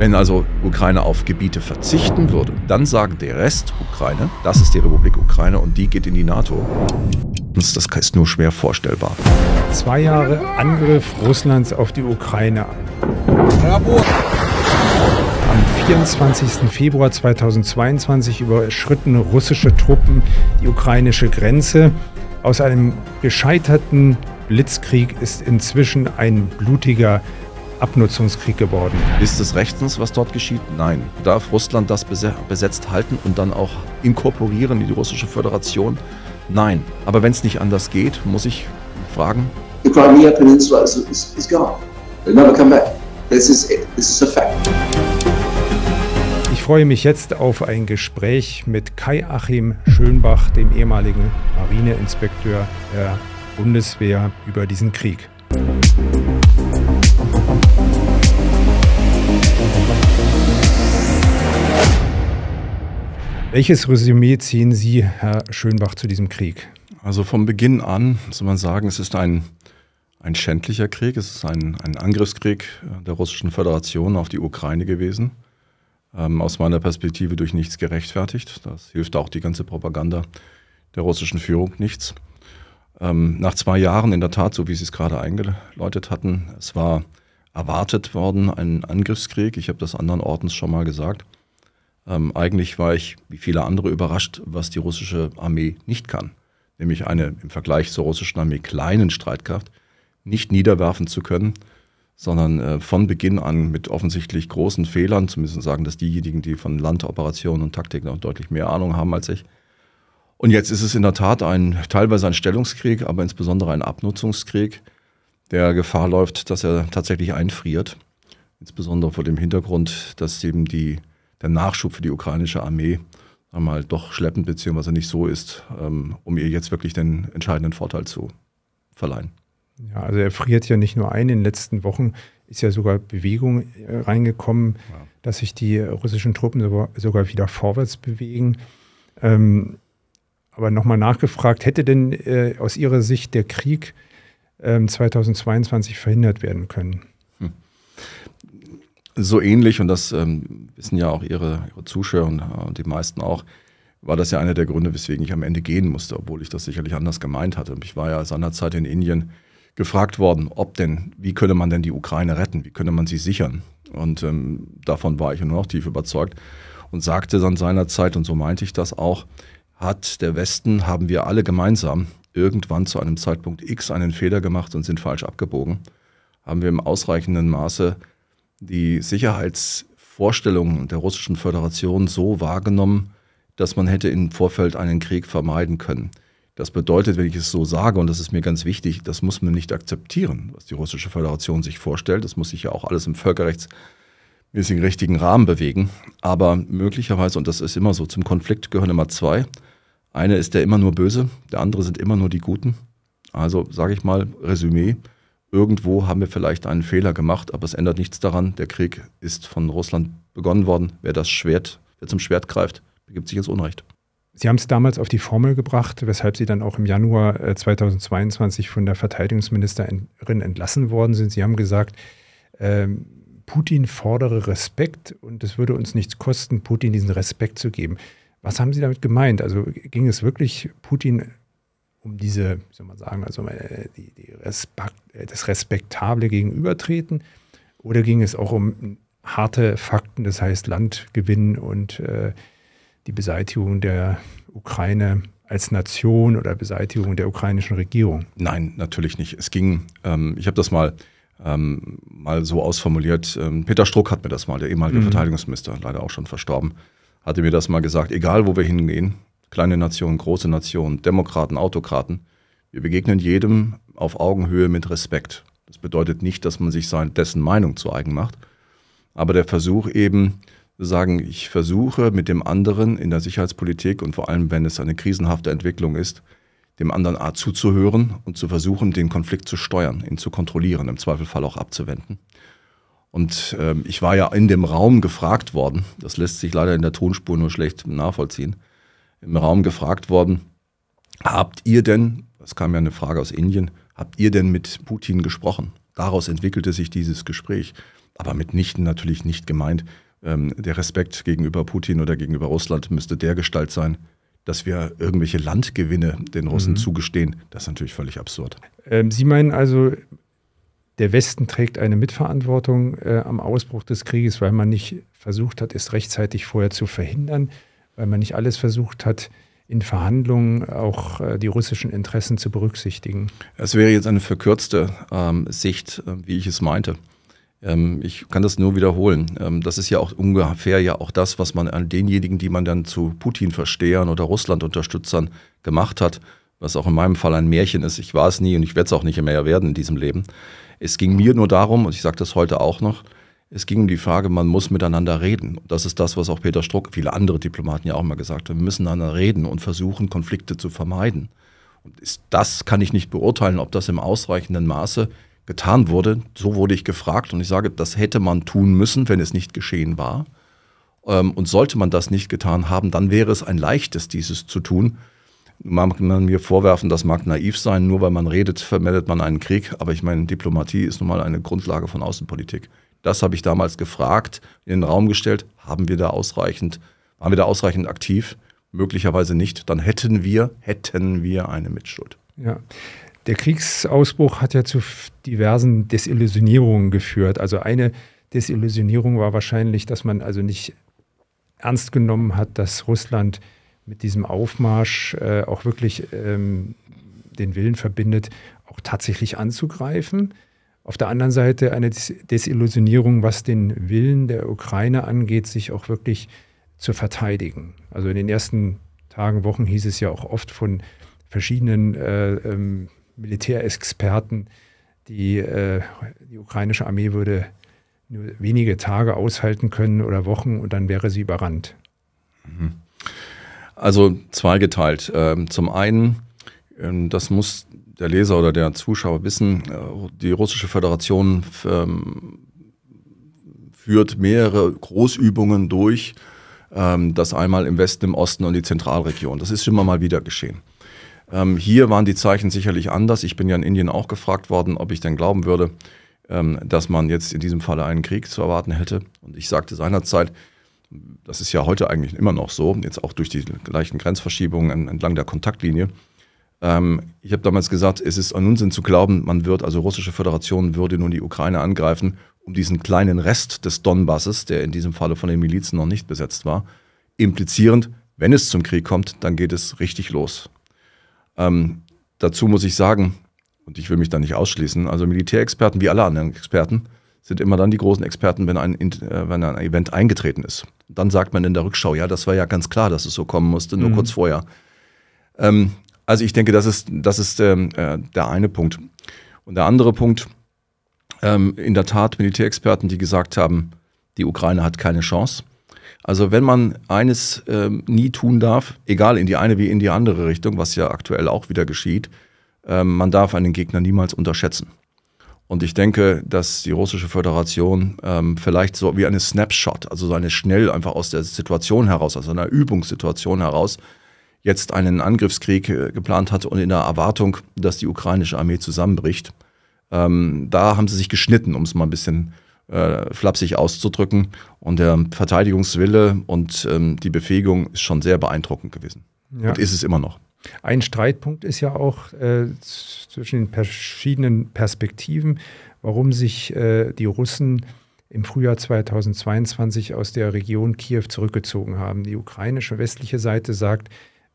Wenn also Ukraine auf Gebiete verzichten würde, dann sagen der Rest Ukraine, das ist die Republik Ukraine und die geht in die NATO. Das ist nur schwer vorstellbar. Zwei Jahre Angriff Russlands auf die Ukraine. Bravo. Am 24. Februar 2022 überschritten russische Truppen die ukrainische Grenze. Aus einem gescheiterten Blitzkrieg ist inzwischen ein blutiger Abnutzungskrieg geworden. Ist es rechtens, was dort geschieht? Nein. Darf Russland das besetzt halten und dann auch inkorporieren in die russische Föderation? Nein. Aber wenn es nicht anders geht, muss ich fragen. The Crimea Peninsula is, is, is gone. never come back. This is, this is a fact. Ich freue mich jetzt auf ein Gespräch mit Kai Achim Schönbach, dem ehemaligen Marineinspekteur der Bundeswehr, über diesen Krieg. Welches Resümee ziehen Sie, Herr Schönbach, zu diesem Krieg? Also vom Beginn an muss man sagen, es ist ein, ein schändlicher Krieg, es ist ein, ein Angriffskrieg der Russischen Föderation auf die Ukraine gewesen. Ähm, aus meiner Perspektive durch nichts gerechtfertigt. Das hilft auch die ganze Propaganda der russischen Führung nichts. Ähm, nach zwei Jahren in der Tat, so wie Sie es gerade eingeläutet hatten, es war erwartet worden, ein Angriffskrieg. Ich habe das anderen Ortens schon mal gesagt. Ähm, eigentlich war ich, wie viele andere, überrascht, was die russische Armee nicht kann. Nämlich eine im Vergleich zur russischen Armee kleinen Streitkraft nicht niederwerfen zu können, sondern äh, von Beginn an mit offensichtlich großen Fehlern, zumindest sagen das diejenigen, die von Landoperationen und Taktiken noch deutlich mehr Ahnung haben als ich. Und jetzt ist es in der Tat ein, teilweise ein Stellungskrieg, aber insbesondere ein Abnutzungskrieg, der Gefahr läuft, dass er tatsächlich einfriert. Insbesondere vor dem Hintergrund, dass eben die der Nachschub für die ukrainische Armee einmal doch schleppend beziehungsweise nicht so ist, ähm, um ihr jetzt wirklich den entscheidenden Vorteil zu verleihen. Ja, also er friert ja nicht nur ein. In den letzten Wochen ist ja sogar Bewegung äh, reingekommen, ja. dass sich die russischen Truppen sogar wieder vorwärts bewegen. Ähm, aber nochmal nachgefragt, hätte denn äh, aus Ihrer Sicht der Krieg ähm, 2022 verhindert werden können? Hm so ähnlich, und das ähm, wissen ja auch Ihre, ihre Zuschauer und, und die meisten auch, war das ja einer der Gründe, weswegen ich am Ende gehen musste, obwohl ich das sicherlich anders gemeint hatte. Ich war ja seinerzeit in Indien gefragt worden, ob denn, wie könne man denn die Ukraine retten, wie könne man sie sichern. Und ähm, davon war ich nur noch tief überzeugt und sagte dann seinerzeit, und so meinte ich das auch, hat der Westen, haben wir alle gemeinsam irgendwann zu einem Zeitpunkt X einen Fehler gemacht und sind falsch abgebogen, haben wir im ausreichenden Maße die Sicherheitsvorstellungen der Russischen Föderation so wahrgenommen, dass man hätte im Vorfeld einen Krieg vermeiden können. Das bedeutet, wenn ich es so sage, und das ist mir ganz wichtig, das muss man nicht akzeptieren, was die Russische Föderation sich vorstellt. Das muss sich ja auch alles im völkerrechtsmäßigen richtigen Rahmen bewegen. Aber möglicherweise, und das ist immer so, zum Konflikt gehören immer zwei. Eine ist der immer nur Böse, der andere sind immer nur die Guten. Also sage ich mal, Resümee, irgendwo haben wir vielleicht einen Fehler gemacht, aber es ändert nichts daran. Der Krieg ist von Russland begonnen worden. Wer das Schwert, wer zum Schwert greift, begibt sich ins Unrecht. Sie haben es damals auf die Formel gebracht, weshalb Sie dann auch im Januar 2022 äh, von der Verteidigungsministerin entlassen worden sind. Sie haben gesagt, ähm, Putin fordere Respekt und es würde uns nichts kosten, Putin diesen Respekt zu geben. Was haben Sie damit gemeint? Also ging es wirklich Putin um diese, wie soll man sagen, also äh, die, die Respekt, äh, das respektable Gegenübertreten? Oder ging es auch um harte Fakten, das heißt Landgewinn und äh, die Beseitigung der Ukraine als Nation oder Beseitigung der ukrainischen Regierung? Nein, natürlich nicht. Es ging, ähm, ich habe das mal, ähm, mal so ausformuliert, ähm, Peter Struck hat mir das mal, der ehemalige mhm. Verteidigungsminister, leider auch schon verstorben, hatte mir das mal gesagt, egal wo wir hingehen, kleine Nationen, große Nationen, Demokraten, Autokraten. Wir begegnen jedem auf Augenhöhe mit Respekt. Das bedeutet nicht, dass man sich dessen Meinung zu eigen macht, aber der Versuch eben, zu sagen, ich versuche mit dem anderen in der Sicherheitspolitik und vor allem, wenn es eine krisenhafte Entwicklung ist, dem anderen A zuzuhören und zu versuchen, den Konflikt zu steuern, ihn zu kontrollieren, im Zweifelfall auch abzuwenden. Und äh, ich war ja in dem Raum gefragt worden, das lässt sich leider in der Tonspur nur schlecht nachvollziehen, im Raum gefragt worden, habt ihr denn, das kam ja eine Frage aus Indien, habt ihr denn mit Putin gesprochen? Daraus entwickelte sich dieses Gespräch, aber mitnichten natürlich nicht gemeint. Ähm, der Respekt gegenüber Putin oder gegenüber Russland müsste der Gestalt sein, dass wir irgendwelche Landgewinne den Russen mhm. zugestehen. Das ist natürlich völlig absurd. Ähm, Sie meinen also, der Westen trägt eine Mitverantwortung äh, am Ausbruch des Krieges, weil man nicht versucht hat, es rechtzeitig vorher zu verhindern weil man nicht alles versucht hat, in Verhandlungen auch äh, die russischen Interessen zu berücksichtigen. Es wäre jetzt eine verkürzte ähm, Sicht, ähm, wie ich es meinte. Ähm, ich kann das nur wiederholen. Ähm, das ist ja auch ungefähr ja auch das, was man an denjenigen, die man dann zu Putin-Verstehern oder Russland-Unterstützern gemacht hat, was auch in meinem Fall ein Märchen ist. Ich war es nie und ich werde es auch nicht mehr werden in diesem Leben. Es ging mir nur darum, und ich sage das heute auch noch, es ging um die Frage, man muss miteinander reden. Das ist das, was auch Peter Struck, viele andere Diplomaten ja auch mal gesagt haben. Wir müssen miteinander reden und versuchen, Konflikte zu vermeiden. Und ist, das kann ich nicht beurteilen, ob das im ausreichenden Maße getan wurde. So wurde ich gefragt und ich sage, das hätte man tun müssen, wenn es nicht geschehen war. Ähm, und sollte man das nicht getan haben, dann wäre es ein leichtes, dieses zu tun. Man kann mir vorwerfen, das mag naiv sein, nur weil man redet, vermeldet man einen Krieg. Aber ich meine, Diplomatie ist nun mal eine Grundlage von Außenpolitik. Das habe ich damals gefragt, in den Raum gestellt. Haben wir da ausreichend, waren wir da ausreichend aktiv? Möglicherweise nicht. Dann hätten wir, hätten wir eine Mitschuld. Ja. Der Kriegsausbruch hat ja zu diversen Desillusionierungen geführt. Also eine Desillusionierung war wahrscheinlich, dass man also nicht ernst genommen hat, dass Russland mit diesem Aufmarsch äh, auch wirklich ähm, den Willen verbindet, auch tatsächlich anzugreifen. Auf der anderen Seite eine Desillusionierung, was den Willen der Ukraine angeht, sich auch wirklich zu verteidigen. Also in den ersten Tagen, Wochen hieß es ja auch oft von verschiedenen äh, ähm, Militärexperten, die, äh, die ukrainische Armee würde nur wenige Tage aushalten können oder Wochen und dann wäre sie überrannt. Mhm. Also zweigeteilt. Ähm, zum einen, ähm, das muss der Leser oder der Zuschauer wissen, äh, die Russische Föderation ähm, führt mehrere Großübungen durch, ähm, das einmal im Westen, im Osten und die Zentralregion. Das ist immer mal wieder geschehen. Ähm, hier waren die Zeichen sicherlich anders. Ich bin ja in Indien auch gefragt worden, ob ich denn glauben würde, dass man jetzt in diesem Falle einen Krieg zu erwarten hätte. Und ich sagte seinerzeit, das ist ja heute eigentlich immer noch so, jetzt auch durch die gleichen Grenzverschiebungen entlang der Kontaktlinie, ähm, ich habe damals gesagt, es ist an Unsinn zu glauben, man wird, also russische Föderation würde nun die Ukraine angreifen, um diesen kleinen Rest des Donbasses, der in diesem Falle von den Milizen noch nicht besetzt war, implizierend, wenn es zum Krieg kommt, dann geht es richtig los. Ähm, dazu muss ich sagen, und ich will mich da nicht ausschließen, also Militärexperten wie alle anderen Experten sind immer dann die großen Experten, wenn ein, äh, wenn ein Event eingetreten ist. Dann sagt man in der Rückschau, ja, das war ja ganz klar, dass es so kommen musste, nur mhm. kurz vorher. Ähm, also ich denke, das ist, das ist ähm, äh, der eine Punkt. Und der andere Punkt, ähm, in der Tat Militärexperten, die gesagt haben, die Ukraine hat keine Chance. Also wenn man eines ähm, nie tun darf, egal in die eine wie in die andere Richtung, was ja aktuell auch wieder geschieht, ähm, man darf einen Gegner niemals unterschätzen. Und ich denke, dass die russische Föderation ähm, vielleicht so wie eine Snapshot, also so eine schnell einfach aus der Situation heraus, aus einer Übungssituation heraus, jetzt einen Angriffskrieg äh, geplant hat und in der Erwartung, dass die ukrainische Armee zusammenbricht. Ähm, da haben sie sich geschnitten, um es mal ein bisschen äh, flapsig auszudrücken. Und der Verteidigungswille und ähm, die Befähigung ist schon sehr beeindruckend gewesen. Ja. Und ist es immer noch. Ein Streitpunkt ist ja auch äh, zwischen den verschiedenen Perspektiven, warum sich äh, die Russen im Frühjahr 2022 aus der Region Kiew zurückgezogen haben. Die ukrainische westliche Seite sagt,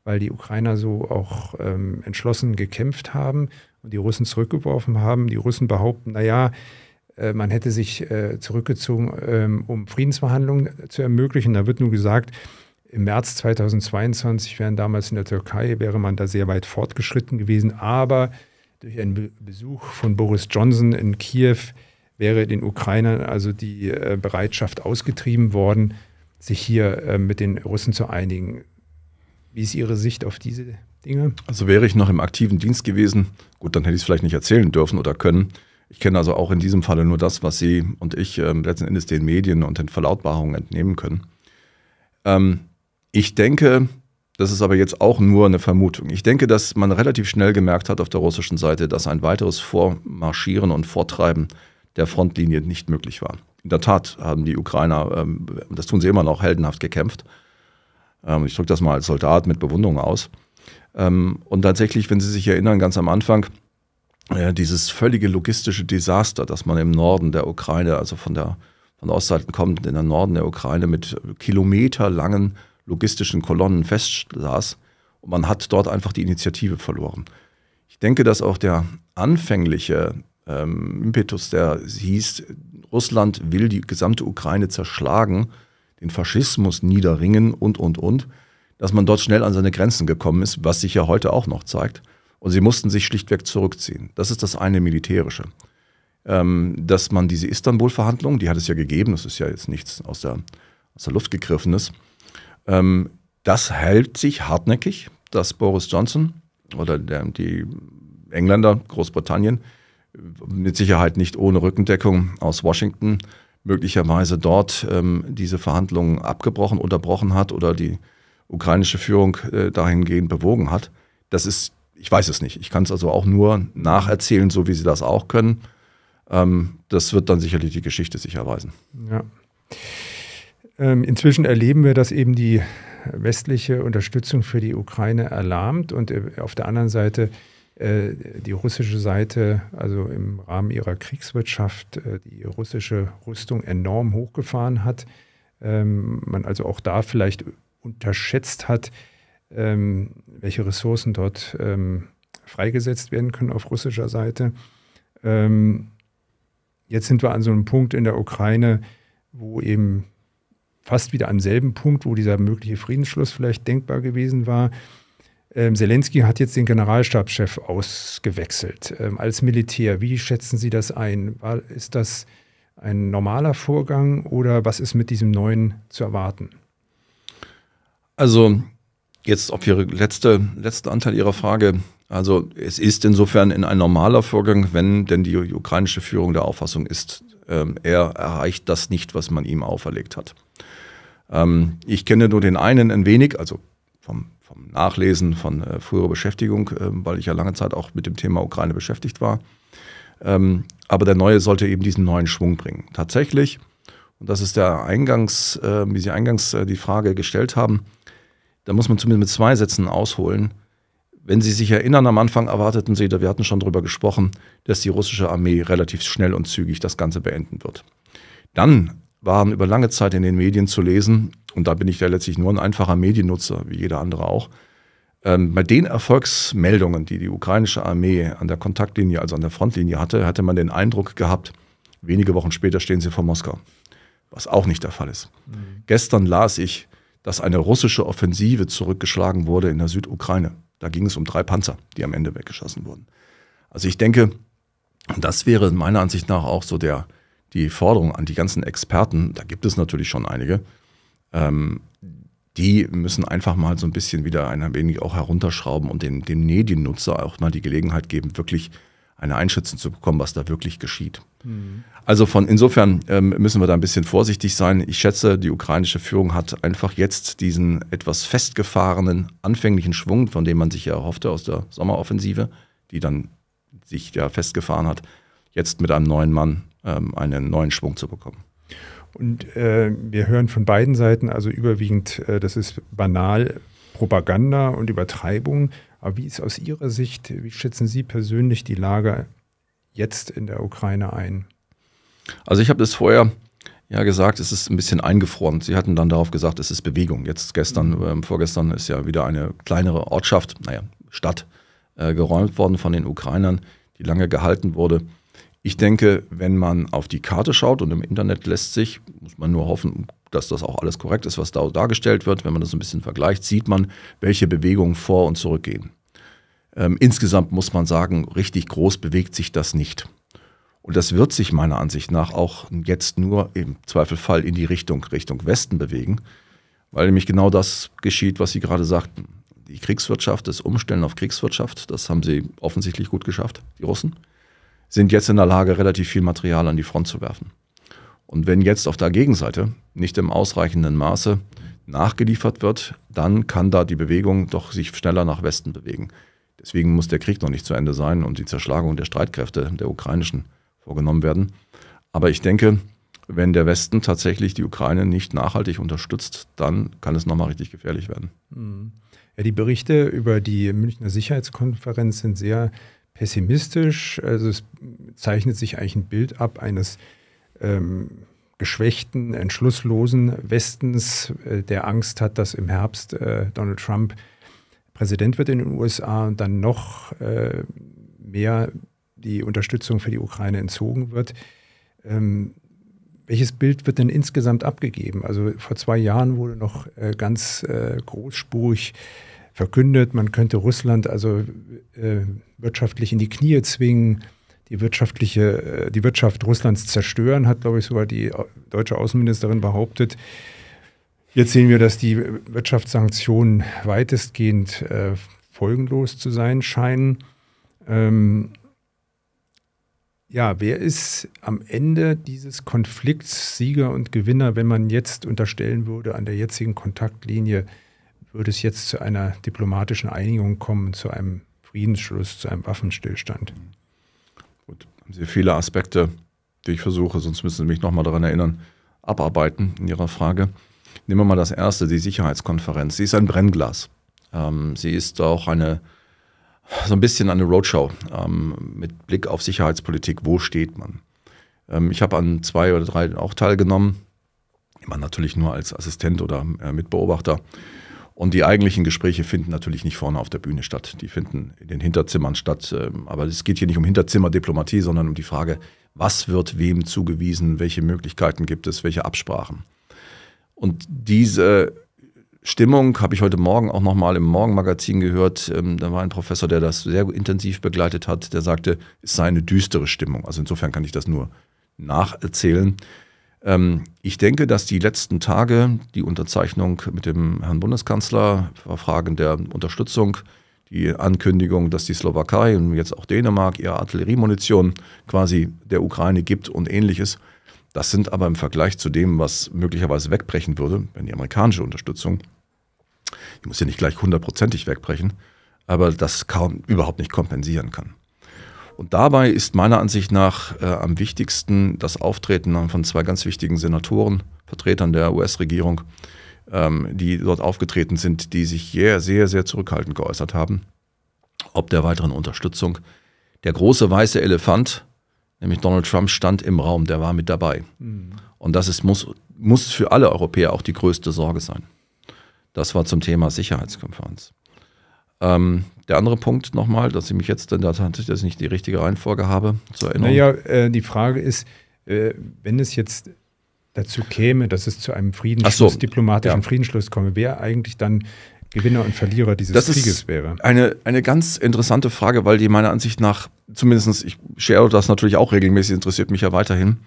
weil die Ukrainer so auch ähm, entschlossen gekämpft haben und die Russen zurückgeworfen haben. Die Russen behaupten, naja, äh, man hätte sich äh, zurückgezogen, ähm, um Friedensverhandlungen zu ermöglichen. Da wird nur gesagt, im März 2022 wären damals in der Türkei, wäre man da sehr weit fortgeschritten gewesen, aber durch einen Besuch von Boris Johnson in Kiew wäre den Ukrainern also die äh, Bereitschaft ausgetrieben worden, sich hier mit den Russen zu einigen. Wie ist Ihre Sicht auf diese Dinge? Also wäre ich noch im aktiven Dienst gewesen, gut, dann hätte ich es vielleicht nicht erzählen dürfen oder können. Ich kenne also auch in diesem Falle nur das, was Sie und ich ähm, letzten Endes den Medien und den Verlautbarungen entnehmen können. Ähm, ich denke, das ist aber jetzt auch nur eine Vermutung. Ich denke, dass man relativ schnell gemerkt hat auf der russischen Seite, dass ein weiteres Vormarschieren und Vortreiben der Frontlinie nicht möglich war. In der Tat haben die Ukrainer, ähm, das tun sie immer noch, heldenhaft gekämpft. Ähm, ich drücke das mal als Soldat mit Bewunderung aus. Ähm, und tatsächlich, wenn Sie sich erinnern, ganz am Anfang, äh, dieses völlige logistische Desaster, dass man im Norden der Ukraine, also von der von der Ostseite kommt, in den Norden der Ukraine mit kilometerlangen logistischen Kolonnen festsaß. Und man hat dort einfach die Initiative verloren. Ich denke, dass auch der anfängliche ähm, Impetus, der hieß, Russland will die gesamte Ukraine zerschlagen, den Faschismus niederringen und, und, und, dass man dort schnell an seine Grenzen gekommen ist, was sich ja heute auch noch zeigt. Und sie mussten sich schlichtweg zurückziehen. Das ist das eine militärische. Ähm, dass man diese Istanbul-Verhandlungen, die hat es ja gegeben, das ist ja jetzt nichts aus der, aus der Luft gegriffenes, ähm, das hält sich hartnäckig, dass Boris Johnson oder der, die Engländer, Großbritannien, mit Sicherheit nicht ohne Rückendeckung aus Washington möglicherweise dort ähm, diese Verhandlungen abgebrochen, unterbrochen hat oder die ukrainische Führung äh, dahingehend bewogen hat. Das ist, ich weiß es nicht. Ich kann es also auch nur nacherzählen, so wie sie das auch können. Ähm, das wird dann sicherlich die Geschichte sich erweisen. Ja. Ähm, inzwischen erleben wir, dass eben die westliche Unterstützung für die Ukraine erlahmt und äh, auf der anderen Seite äh, die russische Seite, also im Rahmen ihrer Kriegswirtschaft, äh, die russische Rüstung enorm hochgefahren hat. Ähm, man also auch da vielleicht unterschätzt hat, ähm, welche Ressourcen dort ähm, freigesetzt werden können auf russischer Seite. jetzt sind wir an so einem Punkt in der Ukraine, wo eben fast wieder am selben Punkt, wo dieser mögliche Friedensschluss vielleicht denkbar gewesen war, ähm, Zelensky hat jetzt den Generalstabschef ausgewechselt ähm, als Militär. Wie schätzen Sie das ein? War, ist das ein normaler Vorgang oder was ist mit diesem neuen zu erwarten? Also jetzt auf Ihre letzte, letzten Anteil Ihrer Frage. Also es ist insofern in ein normaler Vorgang, wenn denn die ukrainische Führung der Auffassung ist, ähm, er erreicht das nicht, was man ihm auferlegt hat. Ähm, ich kenne nur den einen ein wenig, also vom vom Nachlesen von äh, früherer Beschäftigung, äh, weil ich ja lange Zeit auch mit dem Thema Ukraine beschäftigt war. Ähm, aber der neue sollte eben diesen neuen Schwung bringen. Tatsächlich, und das ist der Eingangs, äh, wie Sie eingangs äh, die Frage gestellt haben, da muss man zumindest mit zwei Sätzen ausholen. Wenn Sie sich erinnern, am Anfang erwarteten Sie, wir hatten schon darüber gesprochen, dass die russische Armee relativ schnell und zügig das Ganze beenden wird. Dann waren über lange Zeit in den Medien zu lesen, und da bin ich ja letztlich nur ein einfacher Mediennutzer, wie jeder andere auch, ähm, bei den Erfolgsmeldungen, die die ukrainische Armee an der Kontaktlinie, also an der Frontlinie hatte, hatte man den Eindruck gehabt, wenige Wochen später stehen sie vor Moskau, was auch nicht der Fall ist. Mhm. Gestern las ich, dass eine russische Offensive zurückgeschlagen wurde in der Südukraine. Da ging es um drei Panzer, die am Ende weggeschossen wurden. Also ich denke, das wäre meiner Ansicht nach auch so der, die Forderung an die ganzen Experten, da gibt es natürlich schon einige, ähm, die müssen einfach mal so ein bisschen wieder ein wenig auch herunterschrauben und dem, dem Mediennutzer auch mal die Gelegenheit geben, wirklich eine Einschätzung zu bekommen, was da wirklich geschieht. Mhm. Also von insofern ähm, müssen wir da ein bisschen vorsichtig sein. Ich schätze, die ukrainische Führung hat einfach jetzt diesen etwas festgefahrenen anfänglichen Schwung, von dem man sich ja erhoffte aus der Sommeroffensive, die dann sich ja festgefahren hat, jetzt mit einem neuen Mann ähm, einen neuen Schwung zu bekommen. Und äh, wir hören von beiden Seiten, also überwiegend, äh, das ist banal, Propaganda und Übertreibung. Aber wie ist aus Ihrer Sicht, wie schätzen Sie persönlich die Lage jetzt in der Ukraine ein? Also ich habe das vorher ja gesagt, es ist ein bisschen eingefroren. Sie hatten dann darauf gesagt, es ist Bewegung. Jetzt gestern, mhm. ähm, vorgestern ist ja wieder eine kleinere Ortschaft, naja, Stadt äh, geräumt worden von den Ukrainern, die lange gehalten wurde. Ich denke, wenn man auf die Karte schaut und im Internet lässt sich, muss man nur hoffen, dass das auch alles korrekt ist, was da dargestellt wird. Wenn man das ein bisschen vergleicht, sieht man, welche Bewegungen vor und zurückgehen. Ähm, insgesamt muss man sagen, richtig groß bewegt sich das nicht. Und das wird sich meiner Ansicht nach auch jetzt nur im Zweifelfall in die Richtung, Richtung Westen bewegen, weil nämlich genau das geschieht, was Sie gerade sagten. Die Kriegswirtschaft, das Umstellen auf Kriegswirtschaft, das haben sie offensichtlich gut geschafft, die Russen sind jetzt in der Lage, relativ viel Material an die Front zu werfen. Und wenn jetzt auf der Gegenseite nicht im ausreichenden Maße nachgeliefert wird, dann kann da die Bewegung doch sich schneller nach Westen bewegen. Deswegen muss der Krieg noch nicht zu Ende sein und die Zerschlagung der Streitkräfte der ukrainischen vorgenommen werden. Aber ich denke, wenn der Westen tatsächlich die Ukraine nicht nachhaltig unterstützt, dann kann es nochmal richtig gefährlich werden. Mhm. Ja, die Berichte über die Münchner Sicherheitskonferenz sind sehr pessimistisch. Also es zeichnet sich eigentlich ein Bild ab eines ähm, geschwächten, entschlusslosen Westens, äh, der Angst hat, dass im Herbst äh, Donald Trump Präsident wird in den USA und dann noch äh, mehr die Unterstützung für die Ukraine entzogen wird. Ähm, welches Bild wird denn insgesamt abgegeben? Also vor zwei Jahren wurde noch äh, ganz äh, großspurig verkündet, man könnte Russland also äh, wirtschaftlich in die Knie zwingen, die wirtschaftliche, äh, die Wirtschaft Russlands zerstören, hat, glaube ich, sogar die deutsche Außenministerin behauptet. Jetzt sehen wir, dass die Wirtschaftssanktionen weitestgehend äh, folgenlos zu sein scheinen. Ähm, ja, wer ist am Ende dieses Konflikts Sieger und Gewinner, wenn man jetzt unterstellen würde, an der jetzigen Kontaktlinie würde es jetzt zu einer diplomatischen Einigung kommen, zu einem Friedensschluss, zu einem Waffenstillstand. Gut, haben Sie viele Aspekte, die ich versuche, sonst müssen Sie mich nochmal daran erinnern, abarbeiten in Ihrer Frage. Nehmen wir mal das erste, die Sicherheitskonferenz. Sie ist ein Brennglas. Ähm, sie ist auch eine, so ein bisschen eine Roadshow ähm, mit Blick auf Sicherheitspolitik. Wo steht man? Ähm, ich habe an zwei oder drei auch teilgenommen. Immer natürlich nur als Assistent oder äh, Mitbeobachter. Und die eigentlichen Gespräche finden natürlich nicht vorne auf der Bühne statt. Die finden in den Hinterzimmern statt. Ähm, aber es geht hier nicht um Hinterzimmerdiplomatie, sondern um die Frage, was wird wem zugewiesen, welche Möglichkeiten gibt es, welche Absprachen. Und diese Stimmung habe ich heute Morgen auch nochmal im Morgenmagazin gehört. Ähm, da war ein Professor, der das sehr intensiv begleitet hat, der sagte, es sei eine düstere Stimmung. Also insofern kann ich das nur nacherzählen. Ähm, ich denke, dass die letzten Tage die Unterzeichnung mit dem Herrn Bundeskanzler, Fragen der Unterstützung, die Ankündigung, dass die Slowakei und jetzt auch Dänemark ihre Artilleriemunition quasi der Ukraine gibt und ähnliches, das sind aber im Vergleich zu dem, was möglicherweise wegbrechen würde, wenn die amerikanische Unterstützung, die muss ja nicht gleich hundertprozentig wegbrechen, aber das kaum überhaupt nicht kompensieren kann. Und dabei ist meiner Ansicht nach äh, am wichtigsten das Auftreten von zwei ganz wichtigen Senatoren, Vertretern der US-Regierung, ähm, die dort aufgetreten sind, die sich sehr, sehr, sehr zurückhaltend geäußert haben, ob der weiteren Unterstützung. Der große weiße Elefant, nämlich Donald Trump, stand im Raum, der war mit dabei. Mhm. Und das ist, muss, muss für alle Europäer auch die größte Sorge sein. Das war zum Thema Sicherheitskonferenz. Ähm, der andere Punkt nochmal, dass ich mich jetzt, denn da tatsächlich das nicht die richtige Reihenfolge habe, zur Erinnerung. Naja, äh, die Frage ist, äh, wenn es jetzt dazu käme, dass es zu einem Friedensschluss, so, diplomatischen ja. Friedensschluss komme, wer eigentlich dann Gewinner und Verlierer dieses das Krieges ist wäre? Eine, eine ganz interessante Frage, weil die meiner Ansicht nach, zumindest ich share das natürlich auch regelmäßig, interessiert mich ja weiterhin.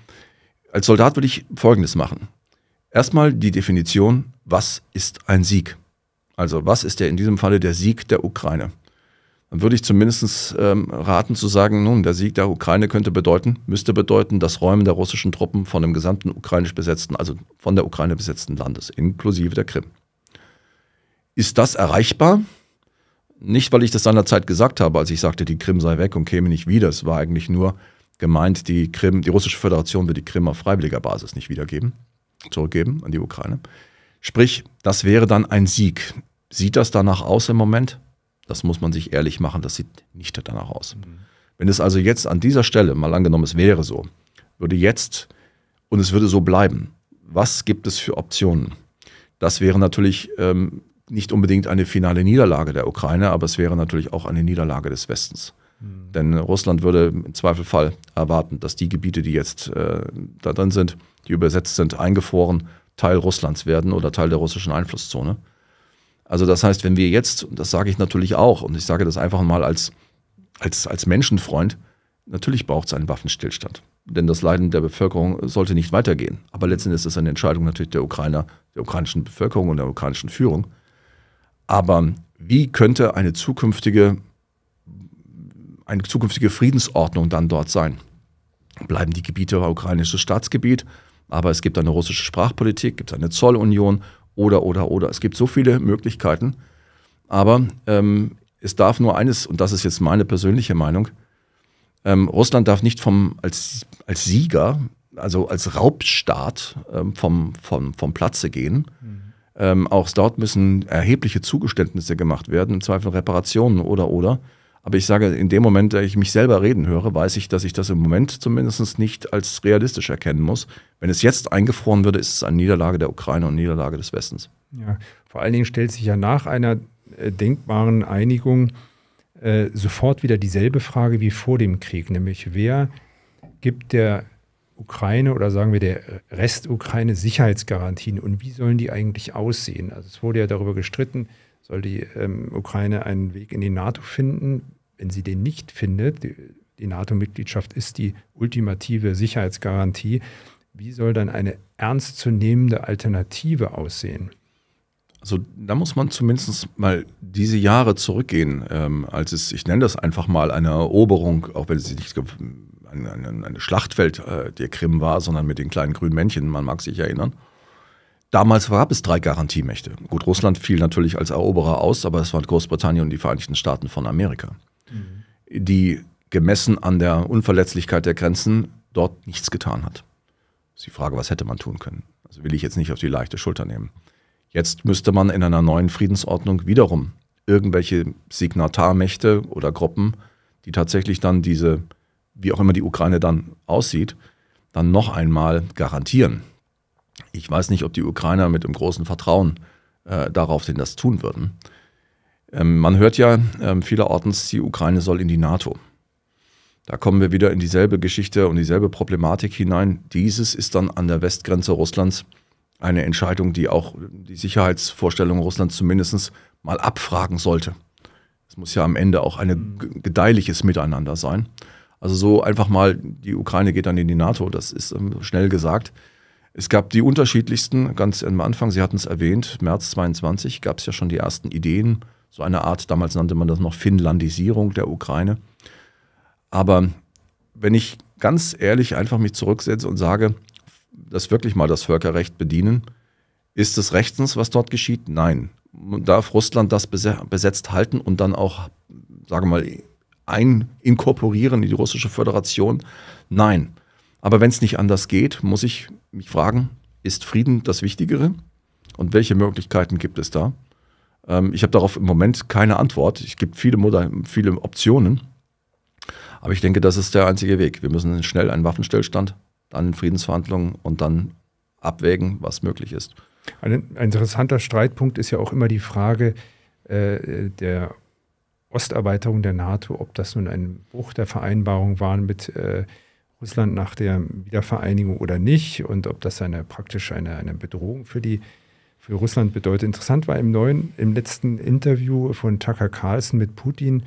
Als Soldat würde ich Folgendes machen. Erstmal die Definition, was ist ein Sieg? Also was ist der in diesem Falle der Sieg der Ukraine? Dann würde ich zumindest ähm, raten zu sagen, nun, der Sieg der Ukraine könnte bedeuten, müsste bedeuten, das Räumen der russischen Truppen von dem gesamten ukrainisch besetzten, also von der Ukraine besetzten Landes, inklusive der Krim. Ist das erreichbar? Nicht, weil ich das seinerzeit gesagt habe, als ich sagte, die Krim sei weg und käme nicht wieder. Es war eigentlich nur gemeint, die Krim, die russische Föderation wird die Krim auf freiwilliger Basis nicht wiedergeben, zurückgeben an die Ukraine. Sprich, das wäre dann ein Sieg. Sieht das danach aus im Moment? Das muss man sich ehrlich machen, das sieht nicht danach aus. Mhm. Wenn es also jetzt an dieser Stelle, mal angenommen, es wäre so, würde jetzt und es würde so bleiben, was gibt es für Optionen? Das wäre natürlich ähm, nicht unbedingt eine finale Niederlage der Ukraine, aber es wäre natürlich auch eine Niederlage des Westens. Mhm. Denn Russland würde im Zweifelfall erwarten, dass die Gebiete, die jetzt äh, da drin sind, die übersetzt sind, eingefroren, Teil Russlands werden oder Teil der russischen Einflusszone. Also das heißt, wenn wir jetzt, und das sage ich natürlich auch, und ich sage das einfach mal als, als, als Menschenfreund, natürlich braucht es einen Waffenstillstand. Denn das Leiden der Bevölkerung sollte nicht weitergehen. Aber letztendlich ist das eine Entscheidung natürlich der Ukrainer, der ukrainischen Bevölkerung und der ukrainischen Führung. Aber wie könnte eine zukünftige, eine zukünftige Friedensordnung dann dort sein? Bleiben die Gebiete ukrainisches Staatsgebiet? Aber es gibt eine russische Sprachpolitik, gibt es eine Zollunion oder, oder, oder. Es gibt so viele Möglichkeiten, aber ähm, es darf nur eines, und das ist jetzt meine persönliche Meinung, ähm, Russland darf nicht vom, als, als Sieger, also als Raubstaat ähm, vom, vom, vom Platze gehen. Mhm. Ähm, auch dort müssen erhebliche Zugeständnisse gemacht werden, im Zweifel Reparationen oder oder. Aber ich sage, in dem Moment, da ich mich selber reden höre, weiß ich, dass ich das im Moment zumindest nicht als realistisch erkennen muss. Wenn es jetzt eingefroren würde, ist es eine Niederlage der Ukraine und Niederlage des Westens. Ja, vor allen Dingen stellt sich ja nach einer äh, denkbaren Einigung äh, sofort wieder dieselbe Frage wie vor dem Krieg, nämlich wer gibt der Ukraine oder sagen wir der Rest Ukraine Sicherheitsgarantien und wie sollen die eigentlich aussehen? Also es wurde ja darüber gestritten, soll die ähm, Ukraine einen Weg in die NATO finden. Wenn sie den nicht findet, die, die NATO-Mitgliedschaft ist die ultimative Sicherheitsgarantie. Wie soll dann eine ernstzunehmende Alternative aussehen? Also da muss man zumindest mal diese Jahre zurückgehen, ähm, als es, ich nenne das einfach mal eine Eroberung, auch wenn es nicht ein, eine, eine Schlachtfeld äh, der Krim war, sondern mit den kleinen grünen Männchen, man mag sich erinnern. Damals gab es drei Garantiemächte. Gut, Russland fiel natürlich als Eroberer aus, aber es waren Großbritannien und die Vereinigten Staaten von Amerika, mhm. die gemessen an der Unverletzlichkeit der Grenzen dort nichts getan hat. Das ist die Frage, was hätte man tun können? Also will ich jetzt nicht auf die leichte Schulter nehmen. Jetzt müsste man in einer neuen Friedensordnung wiederum irgendwelche Signatarmächte oder Gruppen, die tatsächlich dann diese, wie auch immer die Ukraine dann aussieht, dann noch einmal garantieren. Ich weiß nicht, ob die Ukrainer mit einem großen Vertrauen äh, darauf denn das tun würden. Ähm, man hört ja ähm, vielerortens, die Ukraine soll in die NATO. Da kommen wir wieder in dieselbe Geschichte und dieselbe Problematik hinein. Dieses ist dann an der Westgrenze Russlands eine Entscheidung, die auch die Sicherheitsvorstellung Russlands zumindest mal abfragen sollte. Es muss ja am Ende auch ein mhm. gedeihliches Miteinander sein. Also so einfach mal, die Ukraine geht dann in die NATO, das ist ähm, schnell gesagt. Es gab die unterschiedlichsten, ganz am Anfang, Sie hatten es erwähnt, März 22 gab es ja schon die ersten Ideen, so eine Art, damals nannte man das noch Finnlandisierung der Ukraine. Aber wenn ich ganz ehrlich einfach mich zurücksetze und sage, dass wirklich mal das Völkerrecht bedienen, ist es rechtens, was dort geschieht? Nein. Darf Russland das besetzt halten und dann auch, sagen wir mal, ein inkorporieren in die russische Föderation? Nein. Aber wenn es nicht anders geht, muss ich mich fragen, ist Frieden das Wichtigere? Und welche Möglichkeiten gibt es da? Ähm, ich habe darauf im Moment keine Antwort. Es gibt viele, Modell, viele Optionen. Aber ich denke, das ist der einzige Weg. Wir müssen schnell einen Waffenstillstand, dann Friedensverhandlungen und dann abwägen, was möglich ist. Ein, interessanter Streitpunkt ist ja auch immer die Frage äh, der Osterweiterung der NATO, ob das nun ein Bruch der Vereinbarung war mit äh, Russland nach der Wiedervereinigung oder nicht und ob das eine praktisch eine, eine Bedrohung für die für Russland bedeutet. Interessant war im neuen, im letzten Interview von Tucker Carlson mit Putin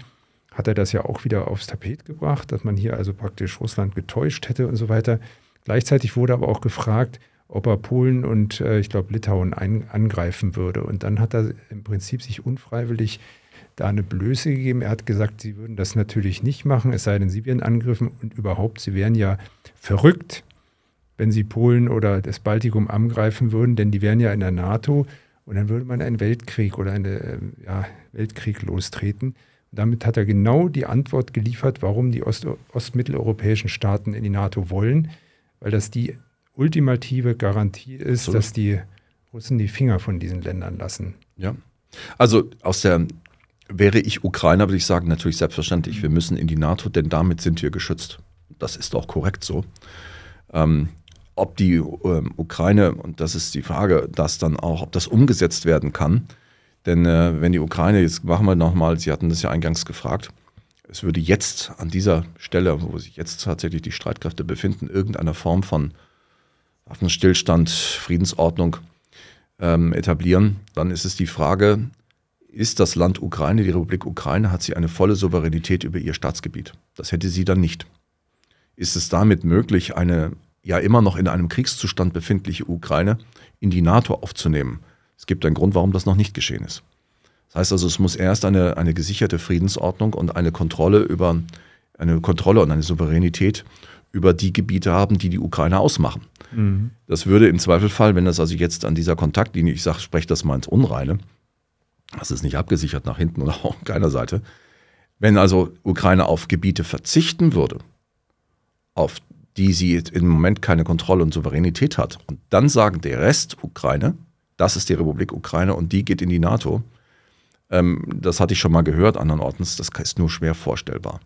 hat er das ja auch wieder aufs Tapet gebracht, dass man hier also praktisch Russland getäuscht hätte und so weiter. Gleichzeitig wurde aber auch gefragt, ob er Polen und äh, ich glaube Litauen ein, angreifen würde. Und dann hat er im Prinzip sich unfreiwillig da eine Blöße gegeben. Er hat gesagt, sie würden das natürlich nicht machen, es sei denn, sie wären angegriffen und überhaupt, sie wären ja verrückt, wenn sie Polen oder das Baltikum angreifen würden, denn die wären ja in der NATO und dann würde man einen Weltkrieg oder einen äh, ja, Weltkrieg lostreten. Und damit hat er genau die Antwort geliefert, warum die Ost ostmitteleuropäischen Staaten in die NATO wollen, weil das die ultimative Garantie ist, so. dass die Russen die Finger von diesen Ländern lassen. Ja. Also aus der Wäre ich Ukrainer, würde ich sagen, natürlich selbstverständlich, wir müssen in die NATO, denn damit sind wir geschützt. Das ist auch korrekt so. Ähm, ob die ähm, Ukraine, und das ist die Frage, das dann auch, ob das umgesetzt werden kann, denn äh, wenn die Ukraine, jetzt machen wir nochmal, Sie hatten das ja eingangs gefragt, es würde jetzt an dieser Stelle, wo sich jetzt tatsächlich die Streitkräfte befinden, irgendeine Form von Waffenstillstand, Friedensordnung ähm, etablieren, dann ist es die Frage, ist das Land Ukraine, die Republik Ukraine, hat sie eine volle Souveränität über ihr Staatsgebiet. Das hätte sie dann nicht. Ist es damit möglich, eine ja immer noch in einem Kriegszustand befindliche Ukraine in die NATO aufzunehmen? Es gibt einen Grund, warum das noch nicht geschehen ist. Das heißt also, es muss erst eine, eine gesicherte Friedensordnung und eine Kontrolle über eine Kontrolle und eine Souveränität über die Gebiete haben, die die Ukraine ausmachen. Mhm. Das würde im Zweifelfall, wenn das also jetzt an dieser Kontaktlinie, ich sage, spreche das mal ins Unreine, das ist nicht abgesichert nach hinten oder auch keiner Seite. Wenn also Ukraine auf Gebiete verzichten würde, auf die sie im Moment keine Kontrolle und Souveränität hat, und dann sagen der Rest Ukraine, das ist die Republik Ukraine und die geht in die NATO, ähm, das hatte ich schon mal gehört, andernorts, das ist nur schwer vorstellbar.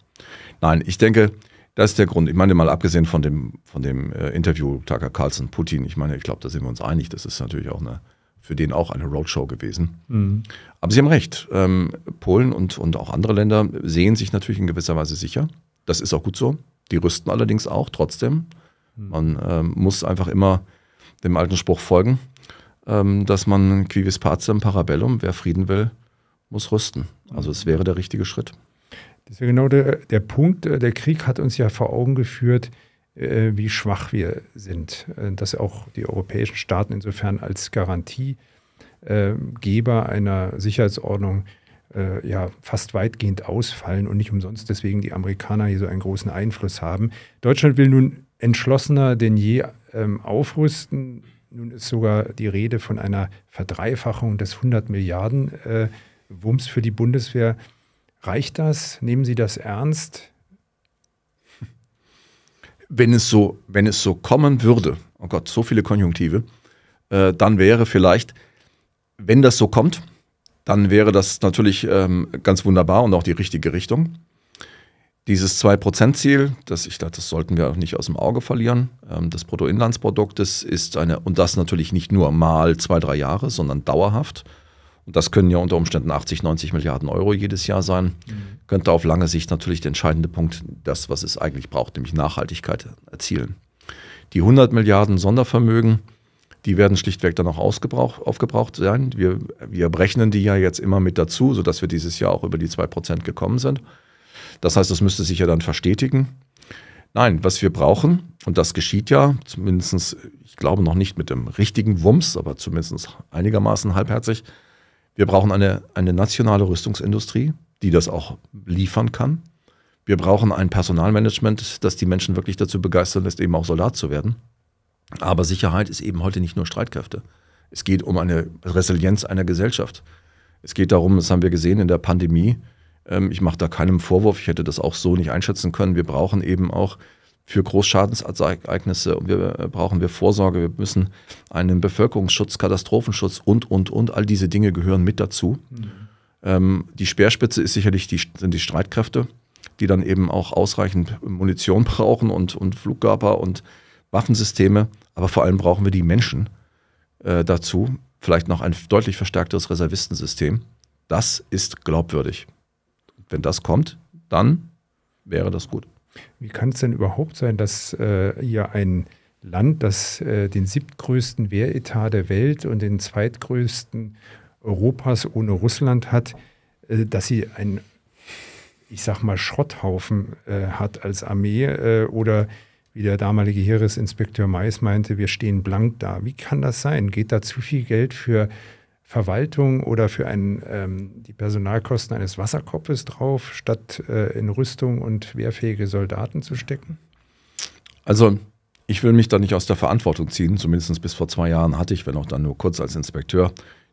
Nein, ich denke, das ist der Grund. Ich meine, mal abgesehen von dem, von dem äh, Interview Tucker Carlson Putin, ich meine, ich glaube, da sind wir uns einig, das ist natürlich auch eine für den auch eine Roadshow gewesen. Mhm. Aber Sie haben recht, ähm, Polen und, und auch andere Länder sehen sich natürlich in gewisser Weise sicher. Das ist auch gut so. Die rüsten allerdings auch trotzdem. Mhm. Man ähm, muss einfach immer dem alten Spruch folgen, ähm, dass man quivis pacem parabellum, wer Frieden will, muss rüsten. Also es wäre der richtige Schritt. Das ist ja genau der, der Punkt. Äh, der Krieg hat uns ja vor Augen geführt, äh, wie schwach wir sind. Äh, dass auch die europäischen Staaten insofern als Garantiegeber äh, einer Sicherheitsordnung ja fast weitgehend ausfallen und nicht umsonst deswegen die Amerikaner hier so einen großen Einfluss haben. Deutschland will nun entschlossener denn je ähm, aufrüsten. Nun ist sogar die Rede von einer Verdreifachung des 100 Milliarden Wumms für die Bundeswehr. Reicht das? Nehmen Sie das ernst? wenn es so, wenn es so kommen würde, oh Gott, so viele Konjunktive, äh, dann wäre vielleicht, wenn das so kommt, dann wäre das natürlich ähm, ganz wunderbar und auch die richtige Richtung. Dieses 2%-Ziel, das, ich, das sollten wir auch nicht aus dem Auge verlieren, ähm, des Bruttoinlandsproduktes ist eine, und das natürlich nicht nur mal zwei, drei Jahre, sondern dauerhaft, und das können ja unter Umständen 80, 90 Milliarden Euro jedes Jahr sein. Mhm. Könnte auf lange Sicht natürlich der entscheidende Punkt, das, was es eigentlich braucht, nämlich Nachhaltigkeit erzielen. Die 100 Milliarden Sondervermögen, die werden schlichtweg dann auch aufgebraucht sein. Wir, wir berechnen die ja jetzt immer mit dazu, sodass wir dieses Jahr auch über die 2% gekommen sind. Das heißt, das müsste sich ja dann verstetigen. Nein, was wir brauchen, und das geschieht ja, zumindest, ich glaube noch nicht mit dem richtigen Wumms, aber zumindest einigermaßen halbherzig, wir brauchen eine, eine nationale Rüstungsindustrie, die das auch liefern kann. Wir brauchen ein Personalmanagement, das die Menschen wirklich dazu begeistern lässt, eben auch Soldat zu werden. Aber Sicherheit ist eben heute nicht nur Streitkräfte. Es geht um eine Resilienz einer Gesellschaft. Es geht darum, das haben wir gesehen in der Pandemie. Ähm, ich mache da keinem Vorwurf, ich hätte das auch so nicht einschätzen können. Wir brauchen eben auch für Großschadensereignisse und wir äh, brauchen wir Vorsorge, wir müssen einen Bevölkerungsschutz, Katastrophenschutz und, und, und, all diese Dinge gehören mit dazu. Mhm. Ähm, die Speerspitze ist sicherlich die, sind die Streitkräfte, die dann eben auch ausreichend Munition brauchen und, und Flugkörper und Waffensysteme, aber vor allem brauchen wir die Menschen äh, dazu, vielleicht noch ein deutlich verstärkteres Reservistensystem. Das ist glaubwürdig. Wenn das kommt, dann wäre das gut. Wie kann es denn überhaupt sein, dass äh, hier ein Land, das äh, den siebtgrößten Wehretat der Welt und den zweitgrößten Europas ohne Russland hat, äh, dass sie ein, ich sag mal, Schrotthaufen äh, hat als Armee äh, oder wie der damalige Heeresinspekteur Mais meinte, wir stehen blank da. Wie kann das sein? Geht da zu viel Geld für Verwaltung oder für ein, ähm, die Personalkosten eines Wasserkopfes drauf, statt äh, in Rüstung und wehrfähige Soldaten zu stecken? Also ich will mich da nicht aus der Verantwortung ziehen. Zumindest bis vor zwei Jahren hatte ich, wenn auch dann nur kurz als Inspekteur,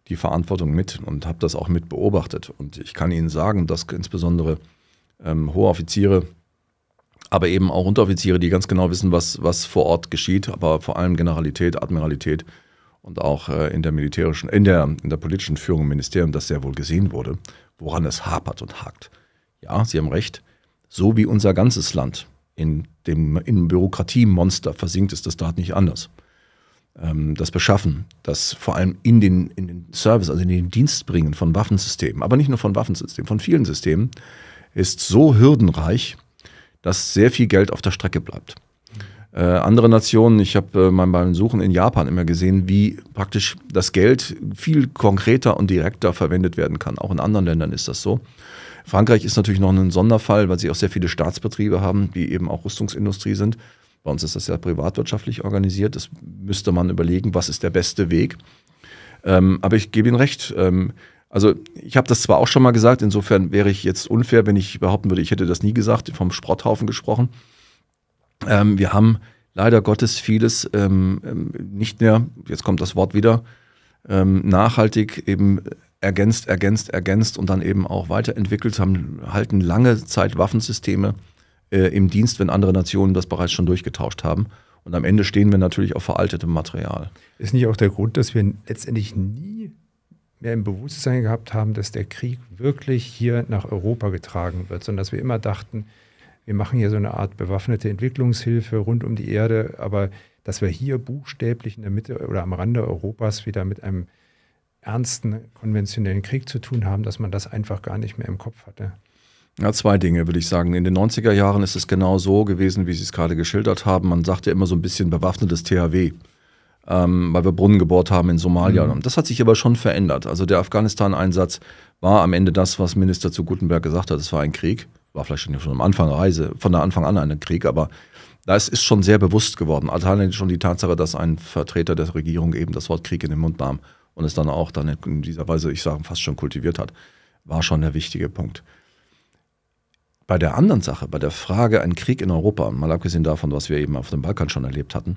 die Verantwortung mit und habe das auch mit beobachtet. Und ich kann Ihnen sagen, dass insbesondere ähm, hohe Offiziere, aber eben auch Unteroffiziere, die ganz genau wissen, was, was vor Ort geschieht, aber vor allem Generalität, Admiralität, und auch äh, in der militärischen, in der, in der politischen Führung im Ministerium das sehr wohl gesehen wurde, woran es hapert und hakt. Ja, Sie haben recht, so wie unser ganzes Land in dem, in Bürokratiemonster versinkt, ist das dort nicht anders. Ähm, das Beschaffen, das vor allem in den, in den Service, also in den Dienst bringen von Waffensystemen, aber nicht nur von Waffensystemen, von vielen Systemen, ist so hürdenreich, dass sehr viel Geld auf der Strecke bleibt. Äh, andere Nationen, ich habe äh, beim Suchen in Japan immer gesehen, wie praktisch das Geld viel konkreter und direkter verwendet werden kann. Auch in anderen Ländern ist das so. Frankreich ist natürlich noch ein Sonderfall, weil sie auch sehr viele Staatsbetriebe haben, die eben auch Rüstungsindustrie sind. Bei uns ist das ja privatwirtschaftlich organisiert. Das müsste man überlegen, was ist der beste Weg. Ähm, aber ich gebe Ihnen recht. Ähm, also ich habe das zwar auch schon mal gesagt, insofern wäre ich jetzt unfair, wenn ich behaupten würde, ich hätte das nie gesagt, vom Sprotthaufen gesprochen. Ähm, wir haben leider Gottes vieles ähm, ähm, nicht mehr, jetzt kommt das Wort wieder, ähm, nachhaltig eben ergänzt, ergänzt, ergänzt und dann eben auch weiterentwickelt, haben, halten lange Zeit Waffensysteme äh, im Dienst, wenn andere Nationen das bereits schon durchgetauscht haben. Und am Ende stehen wir natürlich auf veraltetem Material. Ist nicht auch der Grund, dass wir letztendlich nie mehr im Bewusstsein gehabt haben, dass der Krieg wirklich hier nach Europa getragen wird, sondern dass wir immer dachten, wir machen hier so eine Art bewaffnete Entwicklungshilfe rund um die Erde, aber dass wir hier buchstäblich in der Mitte oder am Rande Europas wieder mit einem ernsten konventionellen Krieg zu tun haben, dass man das einfach gar nicht mehr im Kopf hatte. Ne? Ja, zwei Dinge würde ich sagen. In den 90er Jahren ist es genau so gewesen, wie Sie es gerade geschildert haben. Man sagte immer so ein bisschen bewaffnetes THW, ähm, weil wir Brunnen gebohrt haben in Somalia. Mhm. Das hat sich aber schon verändert. Also der Afghanistan-Einsatz war am Ende das, was Minister zu Gutenberg gesagt hat. Es war ein Krieg war vielleicht schon am Anfang Reise, von Anfang an ein Krieg, aber da ist schon sehr bewusst geworden. Also allein schon die Tatsache, dass ein Vertreter der Regierung eben das Wort Krieg in den Mund nahm und es dann auch dann in dieser Weise, ich sage, fast schon kultiviert hat, war schon der wichtige Punkt. Bei der anderen Sache, bei der Frage, ein Krieg in Europa, mal abgesehen davon, was wir eben auf dem Balkan schon erlebt hatten,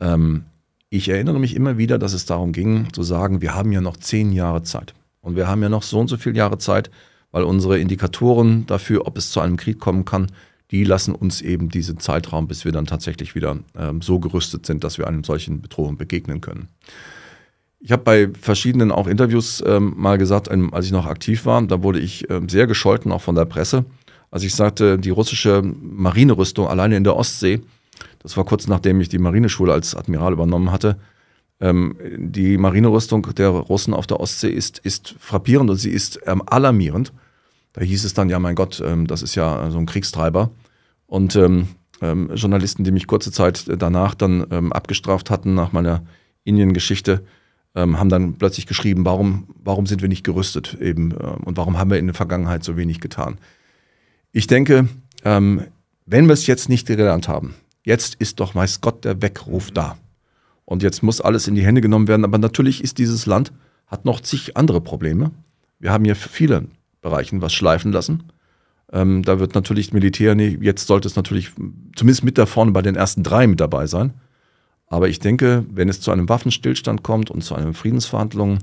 ähm, ich erinnere mich immer wieder, dass es darum ging, zu sagen, wir haben ja noch zehn Jahre Zeit. Und wir haben ja noch so und so viele Jahre Zeit, weil unsere Indikatoren dafür, ob es zu einem Krieg kommen kann, die lassen uns eben diesen Zeitraum, bis wir dann tatsächlich wieder ähm, so gerüstet sind, dass wir einem solchen Bedrohung begegnen können. Ich habe bei verschiedenen auch Interviews ähm, mal gesagt, als ich noch aktiv war, da wurde ich ähm, sehr gescholten, auch von der Presse, als ich sagte, die russische Marinerüstung alleine in der Ostsee, das war kurz nachdem ich die Marineschule als Admiral übernommen hatte, ähm, die Marinerüstung der Russen auf der Ostsee ist, ist frappierend und sie ist ähm, alarmierend. Da hieß es dann, ja, mein Gott, ähm, das ist ja so ein Kriegstreiber. Und ähm, ähm, Journalisten, die mich kurze Zeit danach dann ähm, abgestraft hatten, nach meiner Indien-Geschichte, haben dann plötzlich geschrieben, warum, warum sind wir nicht gerüstet eben und warum haben wir in der Vergangenheit so wenig getan. Ich denke, wenn wir es jetzt nicht gelernt haben, jetzt ist doch meist Gott der Weckruf da. Und jetzt muss alles in die Hände genommen werden. Aber natürlich ist dieses Land, hat noch zig andere Probleme. Wir haben hier viele Bereichen was schleifen lassen. Ähm, da wird natürlich Militär, nee, jetzt sollte es natürlich zumindest mit da vorne bei den ersten drei mit dabei sein. Aber ich denke, wenn es zu einem Waffenstillstand kommt und zu einer Friedensverhandlung,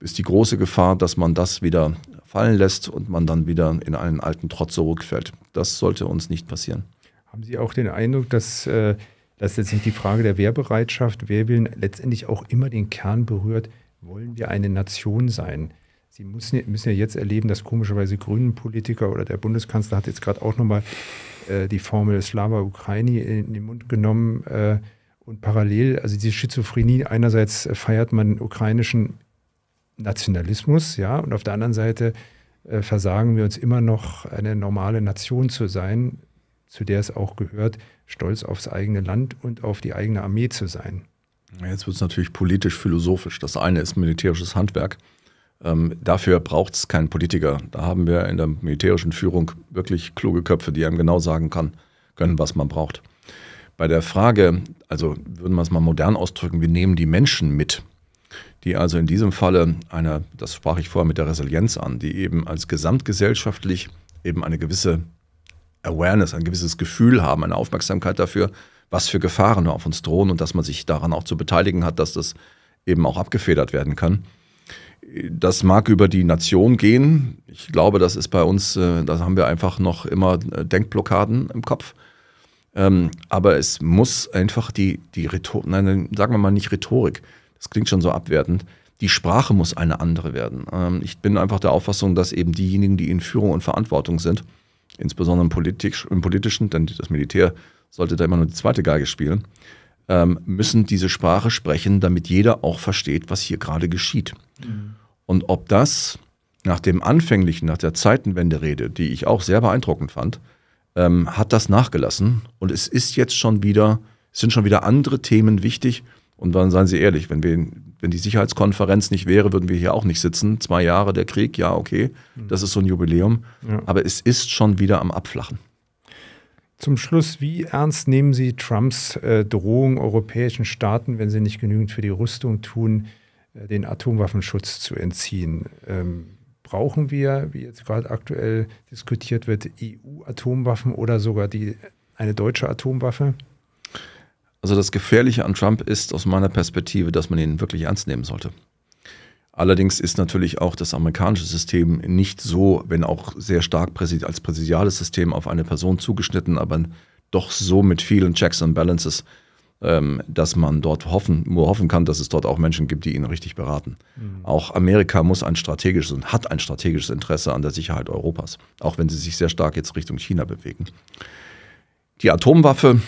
ist die große Gefahr, dass man das wieder fallen lässt und man dann wieder in einen alten Trotz zurückfällt. Das sollte uns nicht passieren. Haben Sie auch den Eindruck, dass äh, dass letztendlich die Frage der Wehrbereitschaft, Wehrwillen letztendlich auch immer den Kern berührt, wollen wir eine Nation sein? Sie müssen, müssen ja jetzt erleben, dass komischerweise Grünen-Politiker oder der Bundeskanzler hat jetzt gerade auch nochmal äh, die Formel Slava Ukraini in den Mund genommen äh, und parallel, also diese Schizophrenie, einerseits feiert man ukrainischen Nationalismus, ja, und auf der anderen Seite äh, versagen wir uns immer noch, eine normale Nation zu sein, zu der es auch gehört, stolz aufs eigene Land und auf die eigene Armee zu sein. Jetzt wird es natürlich politisch-philosophisch. Das eine ist militärisches Handwerk. Ähm, dafür braucht es keinen Politiker. Da haben wir in der militärischen Führung wirklich kluge Köpfe, die einem genau sagen kann, können, was man braucht. Bei der Frage, also würden wir es mal modern ausdrücken, wir nehmen die Menschen mit, die also in diesem Falle einer, das sprach ich vorher mit der Resilienz an, die eben als gesamtgesellschaftlich eben eine gewisse Awareness, ein gewisses Gefühl haben, eine Aufmerksamkeit dafür, was für Gefahren auf uns drohen und dass man sich daran auch zu beteiligen hat, dass das eben auch abgefedert werden kann. Das mag über die Nation gehen. Ich glaube, das ist bei uns, äh, da haben wir einfach noch immer äh, Denkblockaden im Kopf. Ähm, aber es muss einfach die, die Rhetorik, nein, sagen wir mal nicht Rhetorik, das klingt schon so abwertend, die Sprache muss eine andere werden. Ähm, ich bin einfach der Auffassung, dass eben diejenigen, die in Führung und Verantwortung sind, insbesondere im, politisch, im politischen, denn das Militär sollte da immer nur die zweite Geige spielen, ähm, müssen diese Sprache sprechen, damit jeder auch versteht, was hier gerade geschieht. Mhm. Und ob das nach dem anfänglichen, nach der Zeitenwende-Rede, die ich auch sehr beeindruckend fand, ähm, hat das nachgelassen und es ist jetzt schon wieder, es sind schon wieder andere Themen wichtig, und dann seien Sie ehrlich, wenn, wir, wenn die Sicherheitskonferenz nicht wäre, würden wir hier auch nicht sitzen. Zwei Jahre der Krieg, ja, okay, hm. das ist so ein Jubiläum. Ja. Aber es ist schon wieder am Abflachen. Zum Schluss, wie ernst nehmen Sie Trumps äh, Drohung europäischen Staaten, wenn sie nicht genügend für die Rüstung tun, äh, den Atomwaffenschutz zu entziehen? Ähm, brauchen wir, wie jetzt gerade aktuell diskutiert wird, EU-Atomwaffen oder sogar die, eine deutsche Atomwaffe? Also das Gefährliche an Trump ist aus meiner Perspektive, dass man ihn wirklich ernst nehmen sollte. Allerdings ist natürlich auch das amerikanische System nicht so, wenn auch sehr stark als präsidiales System auf eine Person zugeschnitten, aber doch so mit vielen Checks and Balances, ähm, dass man dort hoffen, nur hoffen kann, dass es dort auch Menschen gibt, die ihn richtig beraten. Mhm. Auch Amerika muss ein strategisches und hat ein strategisches Interesse an der Sicherheit Europas, auch wenn sie sich sehr stark jetzt Richtung China bewegen. Die Atomwaffe,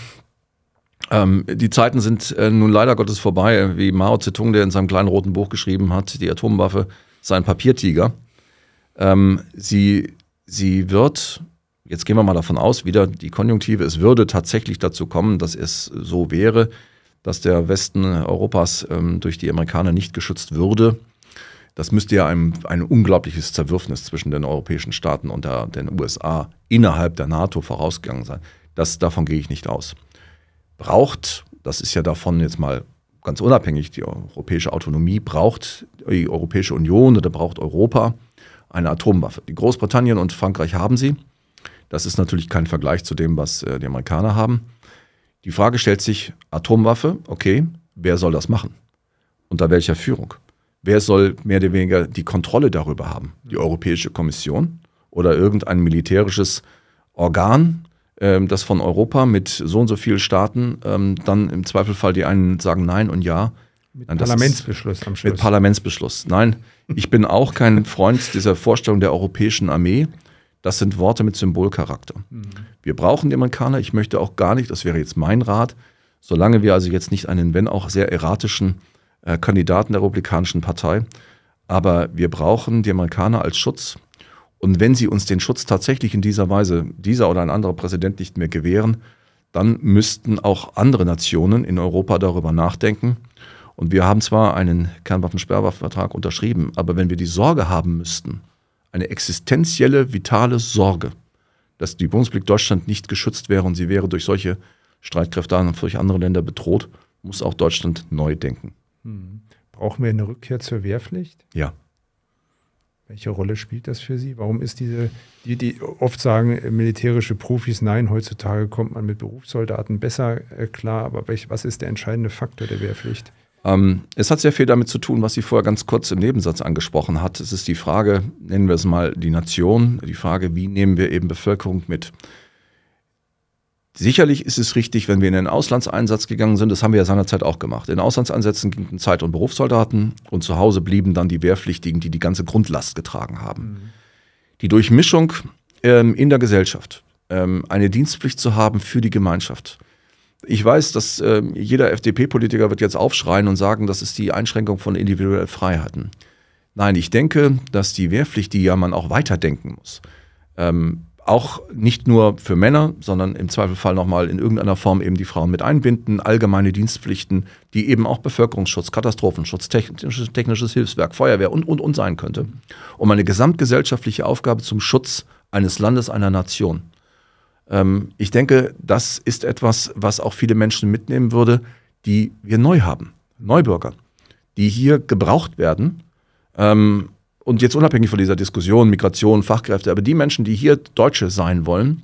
ähm, die Zeiten sind äh, nun leider Gottes vorbei, äh, wie Mao Zedong, der in seinem kleinen roten Buch geschrieben hat, die Atomwaffe sei ein Papiertiger. Ähm, sie, sie wird, jetzt gehen wir mal davon aus, wieder die Konjunktive, es würde tatsächlich dazu kommen, dass es so wäre, dass der Westen Europas ähm, durch die Amerikaner nicht geschützt würde. Das müsste ja ein, ein unglaubliches Zerwürfnis zwischen den europäischen Staaten und der, den USA innerhalb der NATO vorausgegangen sein. Das, davon gehe ich nicht aus braucht, das ist ja davon jetzt mal ganz unabhängig, die europäische Autonomie braucht die Europäische Union oder braucht Europa eine Atomwaffe. Die Großbritannien und Frankreich haben sie. Das ist natürlich kein Vergleich zu dem, was äh, die Amerikaner haben. Die Frage stellt sich, Atomwaffe, okay, wer soll das machen? Unter welcher Führung? Wer soll mehr oder weniger die Kontrolle darüber haben? Die Europäische Kommission oder irgendein militärisches Organ, ähm, das von Europa mit so und so vielen Staaten, ähm, dann im Zweifelfall die einen sagen Nein und Ja. Mit Nein, Parlamentsbeschluss ist, am Schluss. Mit Parlamentsbeschluss. Nein, ich bin auch kein Freund dieser Vorstellung der europäischen Armee. Das sind Worte mit Symbolcharakter. Mhm. Wir brauchen die Amerikaner. Ich möchte auch gar nicht, das wäre jetzt mein Rat, solange wir also jetzt nicht einen, wenn auch sehr erratischen äh, Kandidaten der Republikanischen Partei, aber wir brauchen die Amerikaner als Schutz und wenn sie uns den Schutz tatsächlich in dieser Weise, dieser oder ein anderer Präsident nicht mehr gewähren, dann müssten auch andere Nationen in Europa darüber nachdenken. Und wir haben zwar einen Kernwaffensperrwaffenvertrag unterschrieben, aber wenn wir die Sorge haben müssten, eine existenzielle, vitale Sorge, dass die Bundesrepublik Deutschland nicht geschützt wäre und sie wäre durch solche Streitkräfte und durch andere Länder bedroht, muss auch Deutschland neu denken. Hm. Brauchen wir eine Rückkehr zur Wehrpflicht? Ja. Welche Rolle spielt das für Sie? Warum ist diese, die, die oft sagen, äh, militärische Profis, nein, heutzutage kommt man mit Berufssoldaten besser äh, klar, aber welch, was ist der entscheidende Faktor der Wehrpflicht? Ähm, es hat sehr viel damit zu tun, was sie vorher ganz kurz im Nebensatz angesprochen hat. Es ist die Frage, nennen wir es mal die Nation, die Frage, wie nehmen wir eben Bevölkerung mit? Sicherlich ist es richtig, wenn wir in den Auslandseinsatz gegangen sind, das haben wir ja seinerzeit auch gemacht. In Auslandseinsätzen gingen Zeit- und Berufssoldaten und zu Hause blieben dann die Wehrpflichtigen, die die ganze Grundlast getragen haben. Mhm. Die Durchmischung ähm, in der Gesellschaft, ähm, eine Dienstpflicht zu haben für die Gemeinschaft. Ich weiß, dass äh, jeder FDP-Politiker wird jetzt aufschreien und sagen, das ist die Einschränkung von individuellen Freiheiten. Nein, ich denke, dass die Wehrpflicht, die ja man auch weiterdenken muss, ähm, auch nicht nur für Männer, sondern im Zweifelfall nochmal in irgendeiner Form eben die Frauen mit einbinden, allgemeine Dienstpflichten, die eben auch Bevölkerungsschutz, Katastrophenschutz, technisches, technisches Hilfswerk, Feuerwehr und, und, und sein könnte, um eine gesamtgesellschaftliche Aufgabe zum Schutz eines Landes, einer Nation. Ähm, ich denke, das ist etwas, was auch viele Menschen mitnehmen würde, die wir neu haben, Neubürger, die hier gebraucht werden, ähm, und jetzt unabhängig von dieser Diskussion, Migration, Fachkräfte, aber die Menschen, die hier Deutsche sein wollen,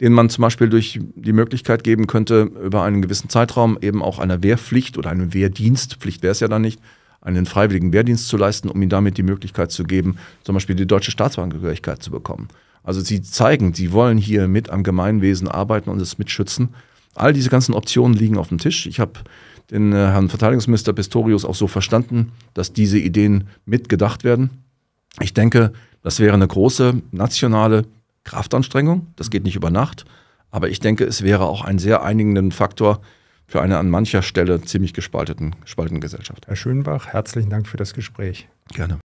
denen man zum Beispiel durch die Möglichkeit geben könnte, über einen gewissen Zeitraum eben auch einer Wehrpflicht oder einem Wehrdienst, Pflicht wäre es ja dann nicht, einen freiwilligen Wehrdienst zu leisten, um ihnen damit die Möglichkeit zu geben, zum Beispiel die deutsche Staatsangehörigkeit zu bekommen. Also sie zeigen, sie wollen hier mit am Gemeinwesen arbeiten und es mitschützen. All diese ganzen Optionen liegen auf dem Tisch. Ich habe den äh, Herrn Verteidigungsminister Pistorius auch so verstanden, dass diese Ideen mitgedacht werden. Ich denke, das wäre eine große nationale Kraftanstrengung. Das geht nicht über Nacht. Aber ich denke, es wäre auch ein sehr einigenden Faktor für eine an mancher Stelle ziemlich gespalteten, gespaltenen Gesellschaft. Herr Schönbach, herzlichen Dank für das Gespräch. Gerne.